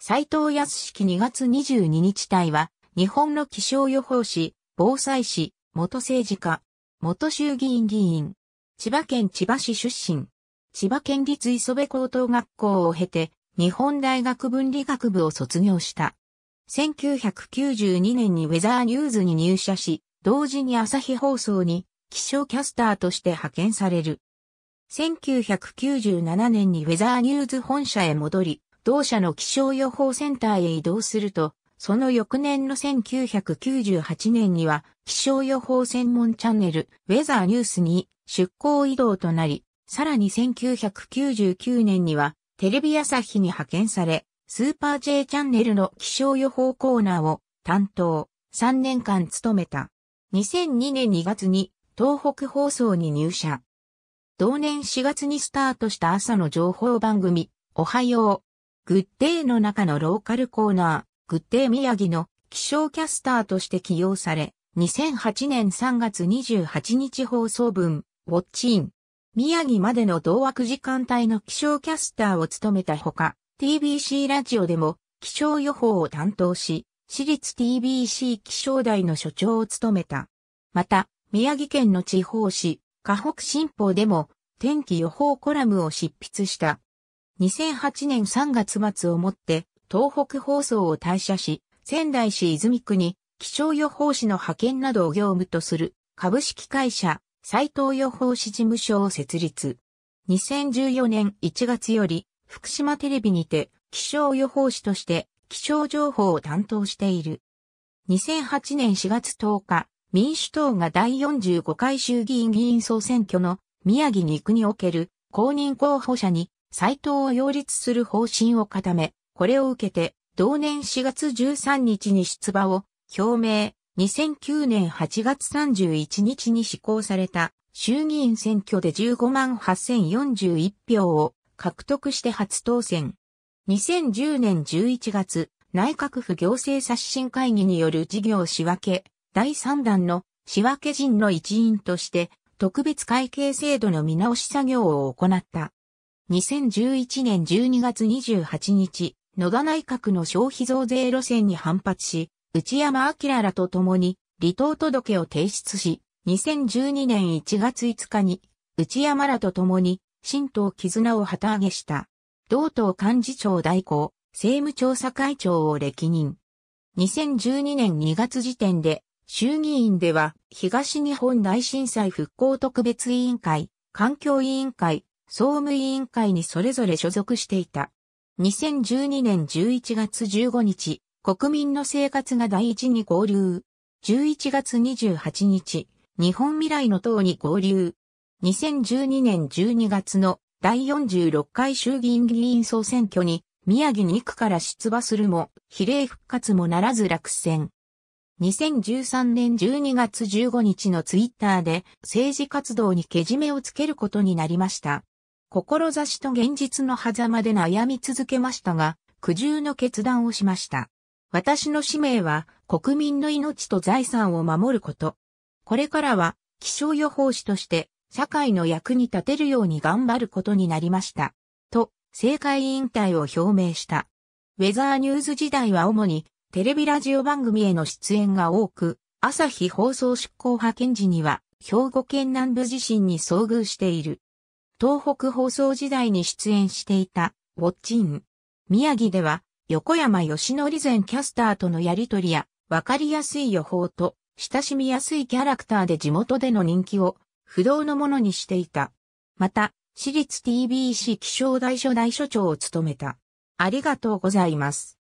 斎藤康式2月22日隊は、日本の気象予報士、防災士、元政治家、元衆議院議員、千葉県千葉市出身、千葉県立磯部高等学校を経て、日本大学文理学部を卒業した。1992年にウェザーニューズに入社し、同時に朝日放送に気象キャスターとして派遣される。1997年にウェザーニューズ本社へ戻り、同社の気象予報センターへ移動すると、その翌年の1998年には気象予報専門チャンネルウェザーニュースに出向移動となり、さらに1999年にはテレビ朝日に派遣され、スーパー J チャンネルの気象予報コーナーを担当3年間務めた。2002年2月に東北放送に入社。同年4月にスタートした朝の情報番組、おはよう、グッデイの中のローカルコーナー、グッデイ宮城の気象キャスターとして起用され、2008年3月28日放送分、ウォッチイン。宮城までの同枠時間帯の気象キャスターを務めたほか、TBC ラジオでも気象予報を担当し、私立 TBC 気象台の所長を務めた。また、宮城県の地方紙、河北新報でも天気予報コラムを執筆した。2008年3月末をもって、東北放送を退社し、仙台市泉区に気象予報士の派遣などを業務とする株式会社斎藤予報士事務所を設立。2014年1月より福島テレビにて気象予報士として気象情報を担当している。2008年4月10日、民主党が第45回衆議院議員総選挙の宮城に行くにおける公認候補者に斎藤を擁立する方針を固め、これを受けて、同年4月13日に出馬を表明、2009年8月31日に施行された衆議院選挙で15万8041票を獲得して初当選。2010年11月、内閣府行政刷新会議による事業仕分け、第3弾の仕分け人の一員として、特別会計制度の見直し作業を行った。2011年12月28日、野田内閣の消費増税路線に反発し、内山明らと共に離党届を提出し、2012年1月5日に内山らと共に新党絆を旗揚げした。同党幹事長代行、政務調査会長を歴任。2012年2月時点で、衆議院では東日本大震災復興特別委員会、環境委員会、総務委員会にそれぞれ所属していた。2012年11月15日、国民の生活が第一に合流。11月28日、日本未来の党に合流。2012年12月の第46回衆議院議員総選挙に宮城2区から出馬するも、比例復活もならず落選。2013年12月15日のツイッターで政治活動にけじめをつけることになりました。志と現実の狭間で悩み続けましたが、苦渋の決断をしました。私の使命は国民の命と財産を守ること。これからは気象予報士として社会の役に立てるように頑張ることになりました。と、政界引退を表明した。ウェザーニューズ時代は主にテレビラジオ番組への出演が多く、朝日放送執行派遣時には兵庫県南部地震に遭遇している。東北放送時代に出演していた、ウォッチン。宮城では、横山義則前キャスターとのやりとりや、わかりやすい予報と、親しみやすいキャラクターで地元での人気を不動のものにしていた。また、私立 TBC 気象台所代所長を務めた。ありがとうございます。